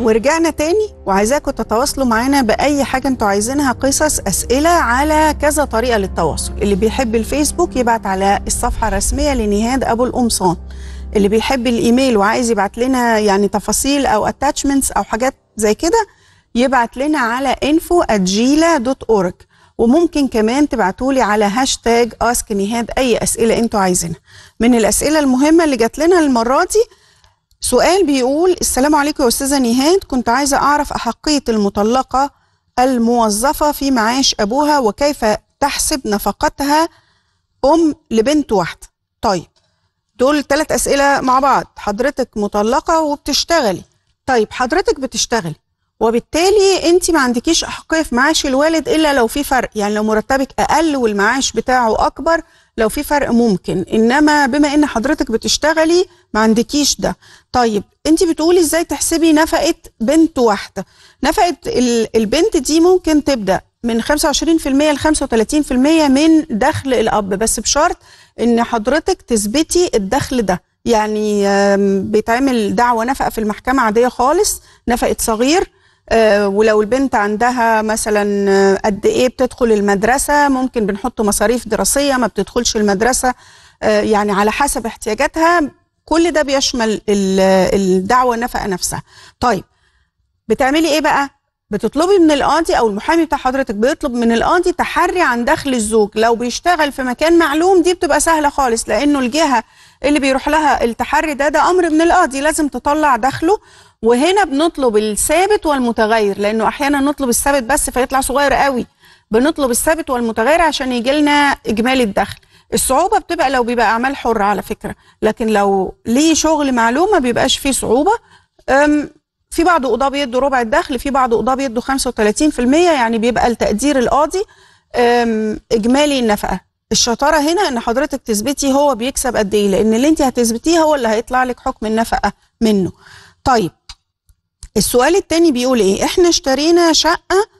ورجعنا تاني وعايزاكم تتواصلوا معانا باي حاجه انتوا عايزينها قصص اسئله على كذا طريقه للتواصل اللي بيحب الفيسبوك يبعت على الصفحه الرسميه لنهاد ابو القمصان اللي بيحب الايميل وعايز يبعت لنا يعني تفاصيل او اتاتشمنتس او حاجات زي كده يبعت لنا على info@gila.org وممكن كمان تبعتوا لي على هاشتاج اسك نهاد اي اسئله انتوا عايزينها من الاسئله المهمه اللي جات لنا المره دي سؤال بيقول السلام عليكم يا استاذه نهاد كنت عايزه اعرف احقيه المطلقه الموظفه في معاش ابوها وكيف تحسب نفقتها ام لبنت واحده طيب دول ثلاث اسئله مع بعض حضرتك مطلقه وبتشتغلي طيب حضرتك بتشتغلي وبالتالي انت ما عندكيش احقيه في معاش الوالد الا لو في فرق يعني لو مرتبك اقل والمعاش بتاعه اكبر لو في فرق ممكن انما بما ان حضرتك بتشتغلي ما عندكيش ده طيب انت بتقولي ازاي تحسبي نفقه بنت واحده نفقه البنت دي ممكن تبدا من 25% ل 35% من دخل الاب بس بشرط ان حضرتك تثبتي الدخل ده يعني بيتعمل دعوه نفقه في المحكمه عاديه خالص نفقه صغير آه، ولو البنت عندها مثلا آه، قد ايه بتدخل المدرسه ممكن بنحط مصاريف دراسيه ما بتدخلش المدرسه آه، يعني على حسب احتياجاتها كل ده بيشمل الدعوه النفقه نفسها طيب بتعملي ايه بقى بتطلبي من القاضي او المحامي بتاع حضرتك بيطلب من القاضي تحري عن دخل الزوج لو بيشتغل في مكان معلوم دي بتبقى سهله خالص لانه الجهه اللي بيروح لها التحري ده ده امر من القاضي لازم تطلع دخله وهنا بنطلب الثابت والمتغير لانه احيانا نطلب الثابت بس فيطلع صغير قوي بنطلب الثابت والمتغير عشان يجي لنا اجمالي الدخل الصعوبه بتبقى لو بيبقى اعمال حره على فكره لكن لو ليه شغل معلوم ما بيبقاش فيه صعوبه في بعض اوضه بيدوا ربع الدخل في بعض اوضه بيدوا 35% يعني بيبقى التقدير القاضي اجمالي النفقه الشطاره هنا ان حضرتك تثبتي هو بيكسب قد ايه لان اللي انت هتثبتيه هو اللي هيطلع لك حكم النفقه منه طيب السؤال التاني بيقول ايه احنا اشترينا شقه